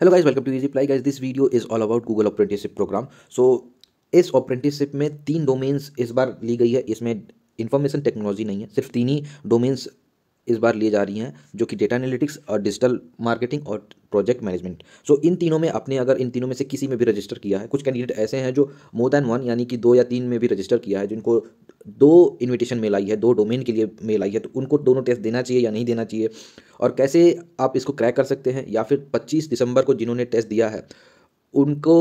hello guys welcome to easy ply guys this video is all about Google apprenticeship program so इस apprenticeship में तीन domains इस बार ली गई है इसमें इंफॉर्मेशन टेक्नोलॉजी नहीं है सिर्फ तीन ही डोमेन्स इस बार लिए जा रही हैं जो कि डेटा एनालिटिक्स और डिजिटल मार्केटिंग और प्रोजेक्ट मैनेजमेंट सो इन तीनों में आपने अगर इन तीनों में से किसी में भी रजिस्टर किया है कुछ कैंडिडेट ऐसे हैं जो मोर देन वन यानी कि दो या तीन में भी रजिस्टर किया है जिनको दो इनविटेशन मेल आई है दो डोमेन के लिए मेल आई है तो उनको दोनों टेस्ट देना चाहिए या नहीं देना चाहिए और कैसे आप इसको क्रैक कर सकते हैं या फिर 25 दिसंबर को जिन्होंने टेस्ट दिया है उनको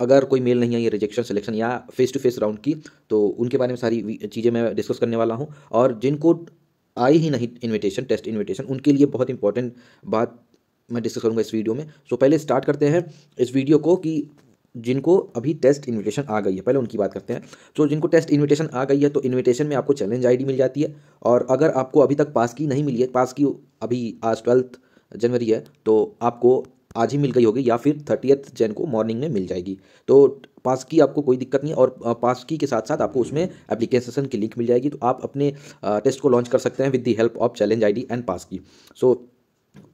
अगर कोई मेल नहीं आई है रिजेक्शन सिलेक्शन या फेस टू फेस राउंड की तो उनके बारे में सारी चीज़ें मैं डिस्कस करने वाला हूँ और जिनको आई ही नहीं इन्विटेशन टेस्ट इन्विटेशन उनके लिए बहुत इंपॉर्टेंट बात मैं डिस्कस करूँगा इस वीडियो में सो so, पहले स्टार्ट करते हैं इस वीडियो को कि जिनको अभी टेस्ट इन्विटेशन आ गई है पहले उनकी बात करते हैं तो जिनको टेस्ट इन्विटेशन आ गई है तो इन्विटेशन में आपको चैलेंज आईडी मिल जाती है और अगर आपको अभी तक पास की नहीं मिली है पास की अभी आज ट्वेल्थ जनवरी है तो आपको आज ही मिल गई होगी या फिर थर्टीथ जैन को मॉर्निंग में मिल जाएगी तो पास की आपको कोई दिक्कत नहीं और पास की के साथ साथ आपको उसमें एप्लीकेशन की लिंक मिल जाएगी तो आप अपने टेस्ट को लॉन्च कर सकते हैं with the help of challenge ID and pass की सो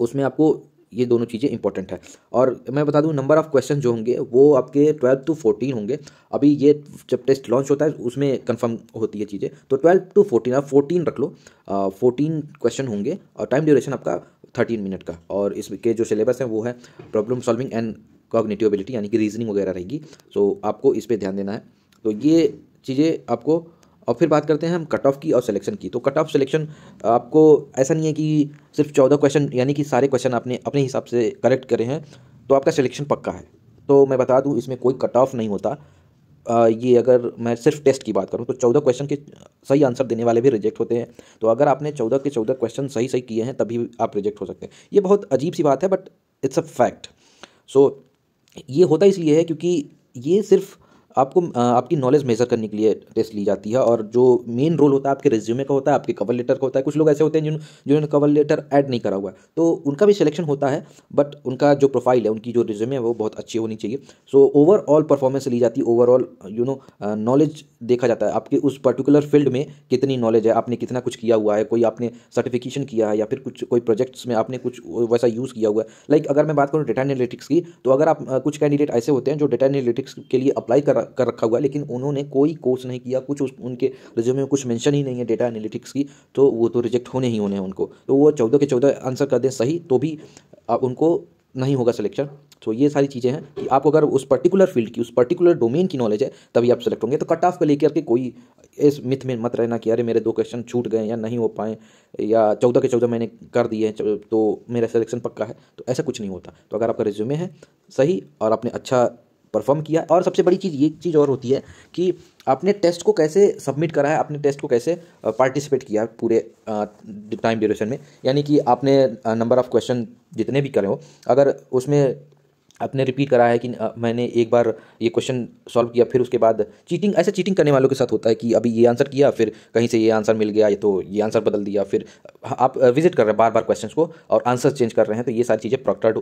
उसमें आपको ये दोनों चीज़ें इंपॉर्टेंट है और मैं बता दूँ नंबर ऑफ़ क्वेश्चन जो होंगे वो आपके ट्वेल्व टू फोर्टीन होंगे अभी ये जब टेस्ट लॉन्च होता है उसमें कन्फर्म होती है चीज़ें तो ट्वेल्व टू फोर्टीन आप फोर्टीन रख लो फोर्टीन क्वेश्चन होंगे और टाइम ड्यूरेशन आपका थर्टीन मिनट का और इसके जो सिलेबस है वो है problem solving and cognitive ability यानी कि रीजनिंग वगैरह रहेगी सो आपको इस पर ध्यान देना है तो ये चीज़ें आपको और फिर बात करते हैं हम कट ऑफ की और सिलेक्शन की तो कट ऑफ सिलेक्शन आपको ऐसा नहीं है कि सिर्फ चौदह क्वेश्चन यानी कि सारे क्वेश्चन आपने अपने हिसाब से करेक्ट करे हैं तो आपका सिलेक्शन पक्का है तो मैं बता दूँ इसमें कोई कट ऑफ नहीं होता आ, ये अगर मैं सिर्फ टेस्ट की बात करूँ तो चौदह क्वेश्चन के सही आंसर देने वाले भी रिजेक्ट होते हैं तो अगर आपने चौदह के चौदह क्वेश्चन सही सही किए हैं तभी आप रिजेक्ट हो सकते हैं ये बहुत अजीब सी बात है but it's a fact so ये होता इसलिए है क्योंकि ये सिर्फ आपको आपकी नॉलेज मेजर करने के लिए टेस्ट ली जाती है और जो मेन रोल होता है आपके रेज्यूमे का होता है आपके कवर लेटर का होता है कुछ लोग ऐसे होते हैं जिन जिन्होंने कवर लेटर ऐड नहीं करा हुआ है तो उनका भी सिलेक्शन होता है बट उनका जो प्रोफाइल है उनकी जो रिज्यूमे है वो बहुत अच्छी होनी चाहिए सो ओवरऑल परफॉर्मेंस ली जाती है ओवरऑल यू नो नॉलेज देखा जाता है आपके उस पर्टिकुलर फील्ड में कितनी नॉलेज है आपने कितना कुछ किया हुआ है कोई आपने सर्टिफिकेशन किया है या फिर कुछ कोई प्रोजेक्ट्स में आपने कुछ वैसा यूज़ किया हुआ है लाइक अगर मैं बात करूँ डेटा एनालिटिक्स की तो अगर आप कुछ कैंडिडेट ऐसे होते हैं जो डेटा एनालिटिक्स के लिए अप्लाई कर कर रखा हुआ है लेकिन उन्होंने कोई कोर्स नहीं किया कुछ उस उनके रिज्यूमे में कुछ मेंशन ही नहीं है डेटा एनालिटिक्स की तो वो तो रिजेक्ट होने ही होने हैं उनको तो वो चौदह के चौदह आंसर कर दें सही तो भी आप उनको नहीं होगा सिलेक्शन तो ये सारी चीज़ें हैं कि आपको अगर उस पर्टिकुलर फील्ड की उस पर्टिकुलर डोमेन की नॉलेज है तभी आप सेलेक्ट होंगे तो कट ऑफ को लेकर के कोई इस मिथ में मत रहना कि अरे मेरे दो क्वेश्चन छूट गए या नहीं हो पाए या चौदह के चौदह मैंने कर दिए तो मेरा सिलेक्शन पक्का है तो ऐसा कुछ नहीं होता तो अगर आपका रिज्यूमे है सही और आपने अच्छा परफॉर्म किया और सबसे बड़ी चीज़ ये चीज़ और होती है कि आपने टेस्ट को कैसे सबमिट करा है आपने टेस्ट को कैसे पार्टिसिपेट किया पूरे टाइम ड्यूरेशन में यानी कि आपने नंबर ऑफ़ क्वेश्चन जितने भी करे हो अगर उसमें आपने रिपीट करा है कि मैंने एक बार ये क्वेश्चन सॉल्व किया फिर उसके बाद चीटिंग ऐसा चीटिंग करने वालों के साथ होता है कि अभी ये आंसर किया फिर कहीं से ये आंसर मिल गया तो ये आंसर बदल दिया फिर हाँ, आप विजिट कर रहे हैं बार बार क्वेश्चन को और आंसर चेंज कर रहे हैं तो ये सारी चीज़ें प्रॉक्टर्ड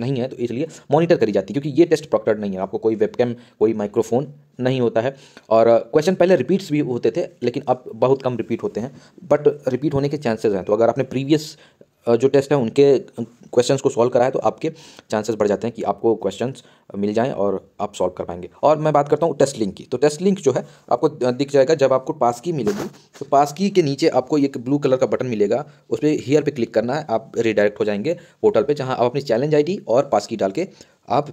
नहीं है तो इसलिए मॉनिटर करी जाती है क्योंकि ये टेस्ट प्रॉक्टर्ड नहीं है आपको कोई वेबकैम कोई माइक्रोफोन नहीं होता है और क्वेश्चन पहले रिपीट्स भी होते थे लेकिन अब बहुत कम रिपीट होते हैं बट रिपीट होने के चांसेस हैं तो अगर आपने प्रीवियस जो टेस्ट है उनके क्वेश्चंस को सॉल्व कराए तो आपके चांसेस बढ़ जाते हैं कि आपको क्वेश्चंस मिल जाएं और आप सॉल्व कर पाएंगे और मैं बात करता हूँ टेस्ट लिंक की तो टेस्ट लिंक जो है आपको दिख जाएगा जब आपको पास की मिलेगी तो पास की के नीचे आपको एक ब्लू कलर का बटन मिलेगा उस पर हीयर पर क्लिक करना है आप रिडायरेक्ट हो जाएंगे पोर्टल पर जहाँ आप अपनी चैलेंज आई और पास की डाल के आप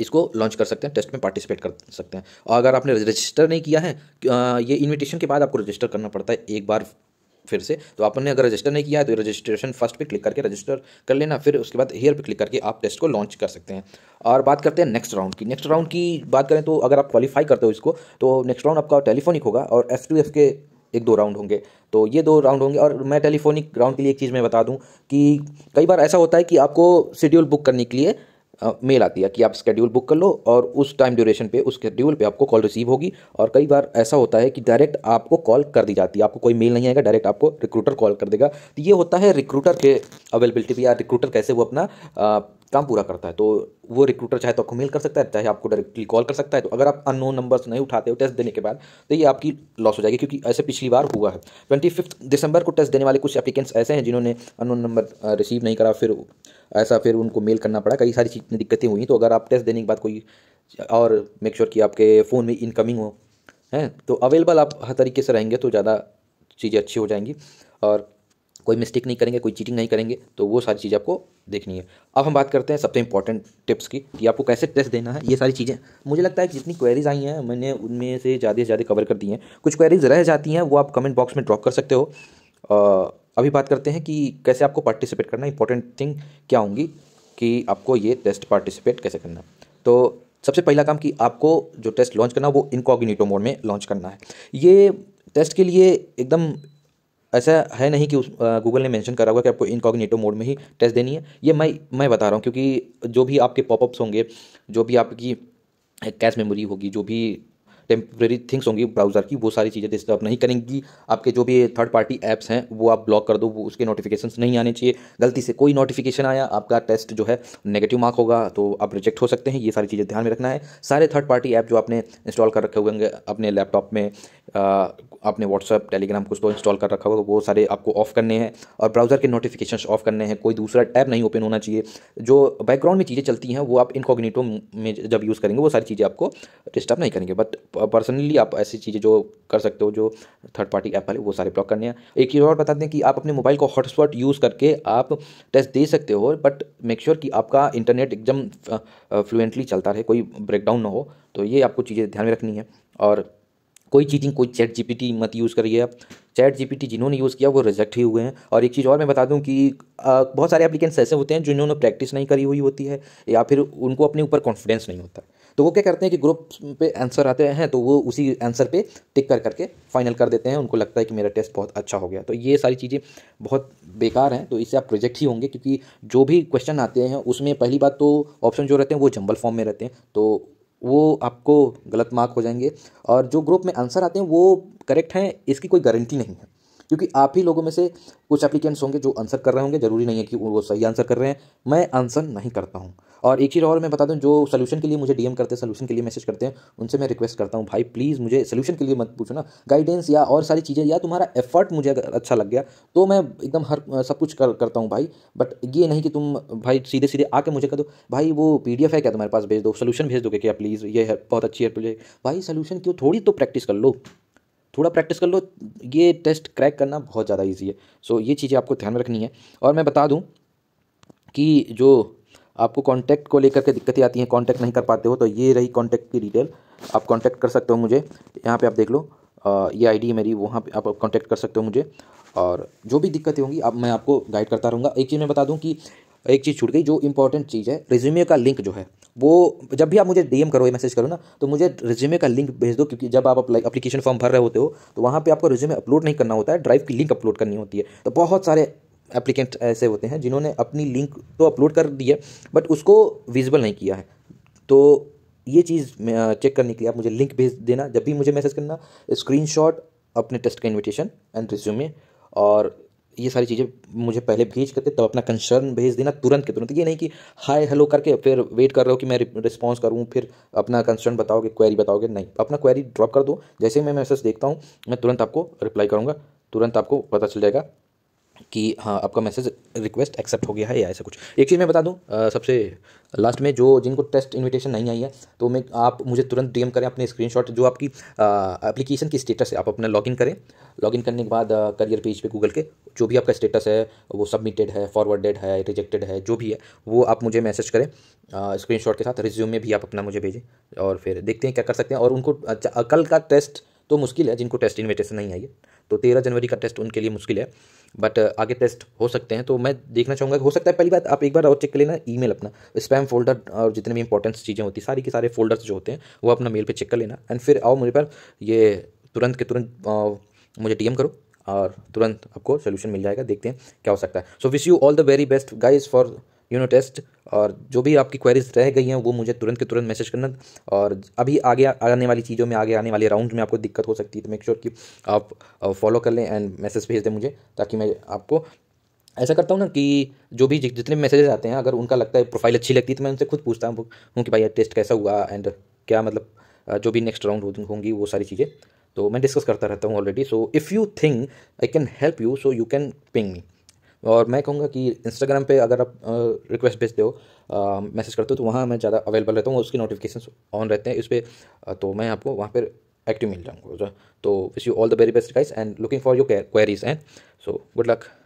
इसको लॉन्च कर सकते हैं टेस्ट में पार्टिसिपेट कर सकते हैं और अगर आपने रजिस्टर नहीं किया है ये इनविटेशन के बाद आपको रजिस्टर करना पड़ता है एक बार फिर से तो आपने अगर रजिस्टर नहीं किया है तो रजिस्ट्रेशन फर्स्ट पे क्लिक करके रजिस्टर कर लेना फिर उसके बाद हेयर पे क्लिक करके आप टेस्ट को लॉन्च कर सकते हैं और बात करते हैं नेक्स्ट राउंड की नेक्स्ट राउंड की बात करें तो अगर आप क्वालिफाई करते हो इसको तो नेक्स्ट राउंड आपका टेलीफोनिक होगा और एफ टू एफ के एक दो राउंड होंगे तो ये दो राउंड होंगे और मैं टेलीफोनिक राउंड के लिए एक चीज़ मैं बता दूँ कि कई बार ऐसा होता है कि आपको शेड्यूल बुक करने के लिए मेल आती है कि आप स्केड्यूल बुक कर लो और उस टाइम ड्यूरेशन पे उस स्केड्यूल पे आपको कॉल रिसीव होगी और कई बार ऐसा होता है कि डायरेक्ट आपको कॉल कर दी जाती है आपको कोई मेल नहीं आएगा डायरेक्ट आपको रिक्रूटर कॉल कर देगा तो ये होता है रिक्रूटर के अवेलेबिलिटी पर या रिक्रूटर कैसे वो अपना काम पूरा करता है तो वो रिक्रूटर चाहे तो आपको मेल कर सकता है चाहे आपको डायरेक्टली कॉल कर सकता है तो अगर आप अननोन नंबर्स नहीं उठाते हो टेस्ट देने के बाद तो ये आपकी लॉस हो जाएगी क्योंकि ऐसे पिछली बार हुआ है ट्वेंटी फिफ्थ दिसंबर को टेस्ट देने वाले कुछ एप्लीकेंट्स ऐसे हैं जिन्होंने अननोन नंबर रिसीव नहीं करा फिर ऐसा फिर उनको मेल करना पड़ा कई सारी चीज़ दिक्कतें हुई तो अगर आप टेस्ट देने के बाद कोई और मेक श्योर कि आपके फ़ोन में इनकमिंग हो हैं तो अवेलेबल आप हर तरीके से रहेंगे तो ज़्यादा चीज़ें अच्छी हो जाएंगी और कोई मिस्टेक नहीं करेंगे कोई चीटिंग नहीं करेंगे तो वो सारी चीज़ आपको देखनी है अब हम बात करते हैं सबसे इंपॉर्टेंट टिप्स की कि आपको कैसे टेस्ट देना है ये सारी चीज़ें मुझे लगता है कि जितनी क्वेरीज आई हैं मैंने उनमें से ज़्यादा से ज़्यादा कवर कर दी हैं कुछ क्वेरीज रह जाती हैं वो आप कमेंट बॉक्स में ड्रॉप कर सकते हो आ, अभी बात करते हैं कि कैसे आपको पार्टिसिपेट करना इंपॉर्टेंट थिंग क्या होंगी कि आपको ये टेस्ट पार्टिसिपेट कैसे करना तो सबसे पहला काम कि आपको जो टेस्ट लॉन्च करना वो इनकॉग्निटो मोड में लॉन्च करना है ये टेस्ट के लिए एकदम ऐसा है नहीं कि उस गूगल ने मेंशन करा होगा कि आपको इनकॉग्निटो मोड में ही टेस्ट देनी है ये मैं मैं बता रहा हूँ क्योंकि जो भी आपके पॉपअप्स होंगे जो भी आपकी कैश मेमोरी होगी जो भी टेम्प्रेरी थिंग्स होंगी ब्राउज़र की वो सारी चीज़ें डिस्टर्ब नहीं करेंगी आपके जो भी थर्ड पार्टी ऐप्स हैं वो आप ब्लॉक कर दो वो उसके नोटिफिकेशन नहीं आने चाहिए गलती से कोई नोटिफिकेशन आया आपका टेस्ट जो है नेगेटिव मार्क होगा तो आप रिजेक्ट हो सकते हैं ये सारी चीज़ें ध्यान में रखना है सारे थर्ड पार्टी ऐप जो आपने इंस्टॉल कर रखे होंगे अपने लैपटॉप में आपने व्हाट्सअप टेलीग्राम कुछ तो इंस्टॉल कर रखा होगा वो सारे आपको ऑफ करने हैं और ब्राउज़र के नोटिफिकेशन ऑफ करने हैं कोई दूसरा टैब नहीं ओपन होना चाहिए जो बैकग्राउंड में चीज़ें चलती हैं वो आप इनकॉग्निटो में जब यूज़ करेंगे वो सारी चीज़ें आपको डिस्टर्ब नहीं करेंगे बट पर्सनली आप ऐसी चीज़ें जो कर सकते हो जो थर्ड पार्टी ऐप वाले वो सारे ब्लॉक करने हैं एक चीज़ और बताते हैं कि आप अपने मोबाइल को हॉटस्पॉट यूज़ करके आप टेस्ट दे सकते हो बट मेक श्योर कि आपका इंटरनेट एकदम फ्लुएंटली चलता रहे कोई ब्रेकडाउन ना हो तो ये आपको चीज़ें ध्यान में रखनी है और कोई चीटिंग कोई चैट जीपीटी मत यूज़ करिए आप चैट जीपीटी जिन्होंने यूज़ किया वो रिजेक्ट ही हुए हैं और एक चीज़ और मैं बता दूं कि बहुत सारे एप्लीकेंट्स ऐसे होते हैं जिन्होंने प्रैक्टिस नहीं करी हुई होती है या फिर उनको अपने ऊपर कॉन्फिडेंस नहीं होता तो वो क्या करते हैं कि ग्रुप पे आंसर आते हैं तो वो उसी आंसर पे टिक कर करके फाइनल कर देते हैं उनको लगता है कि मेरा टेस्ट बहुत अच्छा हो गया तो ये सारी चीज़ें बहुत बेकार हैं तो इससे आप प्रोजेक्ट ही होंगे क्योंकि जो भी क्वेश्चन आते हैं उसमें पहली बात तो ऑप्शन जो रहते हैं वो जंबल फॉर्म में रहते हैं तो वो आपको गलत मार्क हो जाएंगे और जो ग्रुप में आंसर आते हैं वो करेक्ट हैं इसकी कोई गारंटी नहीं है क्योंकि आप ही लोगों में से कुछ एप्लीकेंट्स होंगे जो आंसर कर रहे होंगे ज़रूरी नहीं है कि वो सही आंसर कर रहे हैं मैं आंसर नहीं करता हूँ और एक चीज़ और मैं बता दूँ जो सोल्यूशन के लिए मुझे डीएम करते हैं सोल्यूशन के लिए मैसेज करते हैं उनसे मैं रिक्वेस्ट करता हूँ भाई प्लीज़ मुझे सोल्यूशन के लिए मत पूछो ना गाइडेंस या और सारी चीज़ें या तुम्हारा एफर्ट मुझे अगर अच्छा लग गया तो मैं एकदम हर सब कुछ कर करता हूँ भाई बट ये नहीं कि तुम भाई सीधे सीधे आके मुझे कह दो भाई वो पी है क्या तुम्हारे पास भेज दो सोल्यूशन भेज दो क्या प्लीज़ ये बहुत अच्छी है प्लीज भाई सोल्यूशन क्यों थोड़ी तो प्रैक्टिस कर लो थोड़ा प्रैक्टिस कर लो ये टेस्ट क्रैक करना बहुत ज़्यादा ईजी है सो ये चीज़ें आपको ध्यान में रखनी है और मैं बता दूँ कि जो आपको कॉन्टैक्ट को लेकर के दिक्कतें आती हैं कॉन्टैक्ट नहीं कर पाते हो तो ये रही कॉन्टैक्ट की डिटेल आप कॉन्टैक्ट कर सकते हो मुझे यहाँ पे आप देख लो आ, ये आईडी मेरी वहाँ पे आप कॉन्टैक्ट कर सकते हो मुझे और जो भी दिक्कतें होंगी अब आप मैं आपको गाइड करता रहूँगा एक चीज़ मैं बता दूँ कि एक चीज़ छूट गई जो इंपॉर्टेंट चीज़ है रिज्यूमे का लिंक जो है वो जब भी आप मुझे डीएम करो या मैसेज करो ना तो मुझे रिज्यूमे का लिंक भेज दो क्योंकि जब आप अपलीकेशन फॉर्म भर रहे होते हो तो वहाँ पर आपको रिज्यूमे अपलोड नहीं करना होता है ड्राइव की लिंक अपलोड करनी होती है तो बहुत सारे एप्लीकेंट ऐसे होते हैं जिन्होंने अपनी लिंक तो अपलोड कर दी है बट उसको विजिबल नहीं किया है तो ये चीज़ चेक करने के लिए आप मुझे लिंक भेज देना जब भी मुझे मैसेज करना स्क्रीनशॉट अपने टेस्ट का इन्विटेशन एंड रिज्यूमे और ये सारी चीज़ें मुझे पहले भेज करते तब तो अपना कंसर्न भेज देना तुरंत के तुरंत ये नहीं कि हाय हेलो करके फिर वेट कर रहे हो कि मैं रिस्पॉन्स करूँ फिर अपना कंसर्न बताओगे क्वेरी बताओगे नहीं अपना क्वेरी ड्रॉप कर दो जैसे ही मैं मैसेज देखता हूँ मैं तुरंत आपको रिप्लाई करूँगा तुरंत आपको पता चल जाएगा कि हाँ आपका मैसेज रिक्वेस्ट एक्सेप्ट हो गया है या ऐसा कुछ एक चीज़ मैं बता दूँ सबसे लास्ट में जो जिनको टेस्ट इनविटेशन नहीं आई है तो मैं आप मुझे तुरंत डीएम करें अपने स्क्रीनशॉट जो आपकी एप्लीकेशन की स्टेटस है आप अपना लॉगिन करें लॉगिन करने के बाद करियर पेज पे गूगल के जो भी आपका स्टेटस है वो सबमिटेड है फॉरवर्डेड है रिजेक्टेड है जो भी है वो आप मुझे मैसेज करें स्क्रीन के साथ रिज्यूम में भी आप अपना मुझे भेजें और फिर देखते हैं क्या कर सकते हैं और उनको अच्छा, कल का टेस्ट तो मुश्किल है जिनको टेस्ट इन्विटेशन नहीं आई है तो तेरह जनवरी का टेस्ट उनके लिए मुश्किल है बट uh, आगे टेस्ट हो सकते हैं तो मैं देखना चाहूँगा हो सकता है पहली बात आप एक बार और चेक कर लेना ई अपना स्पैम फोल्डर और जितने भी इंपॉर्टेंट चीज़ें होती सारी के सारे फोल्डर्स जो होते हैं वो अपना मेल पर चेक कर लेना एंड फिर आओ मेरे पास ये तुरंत के तुरंत मुझे डी करो और तुरंत आपको सोल्यूशन मिल जाएगा देखते हैं क्या हो सकता है so wish you all the very best guys for you know test और जो भी आपकी क्वेरीज रह गई हैं वो मुझे तुरंत के तुरंत मैसेज करना और अभी आगे आने वाली चीज़ों में आगे आने वाले राउंड में आपको दिक्कत हो सकती है तो मेक श्योर कि आप फॉलो uh, कर लें एंड मैसेज भेज दें मुझे ताकि मैं आपको ऐसा करता हूँ ना कि जो भी जितने मैसेजेस आते हैं अगर उनका लगता है प्रोफाइल अच्छी लगती है तो मैं उनसे खुद पूछता हूँ कि भाई टेस्ट कैसा हुआ एंड क्या मतलब uh, जो भी नेक्स्ट राउंड होंगी वो सारी चीज़ें तो मैं डिस्कस करता रहता हूँ already so if you think I can help you so you can ping me और मैं कहूँगा कि इंस्टाग्राम पे अगर आप रिक्वेस्ट भेजते हो मैसेज करते हो तो वहाँ मैं ज़्यादा अवेलेबल रहता हूँ उसकी नोटिफिकेशन ऑन रहते हैं इस पर तो मैं आपको वहाँ पर एक्टिव मिल जाऊँगा तो wish you all the very best guys and looking for your queries and so good luck